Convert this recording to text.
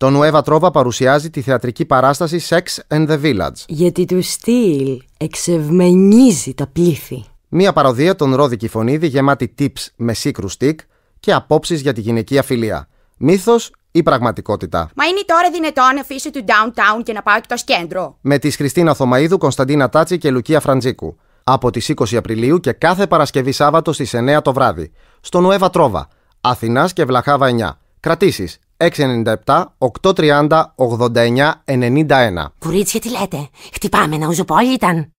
Το Νουέβα Τρόβα παρουσιάζει τη θεατρική παράσταση Sex and the Village. Γιατί του στυλ εξευμενίζει τα πλήθη. Μία παροδία των Ρόδη Κιφωνίδη γεμάτη tips με σίκρου στικ και απόψεις για τη γυναικεία φιλία. Μύθος ή πραγματικότητα. Μα είναι τώρα δυνατόν να αφήσω του downtown και να πάω το κέντρο. Με τη Χριστίνα Θωμαίδου, Κωνσταντίνα Τάτσι και Λουκία Φραντζίκου. Από τις 20 Απριλίου και κάθε Παρασκευή Σάββατο στις 9 το βράδυ. Στο Νουέβα Τρόβα. Αθηνάς και Βλαχάβα 9. Κρατήσει 697 830 89 91. Κουρίτσια, τι λέτε, χτυπάμε να ουζοπόλιταν. ήταν.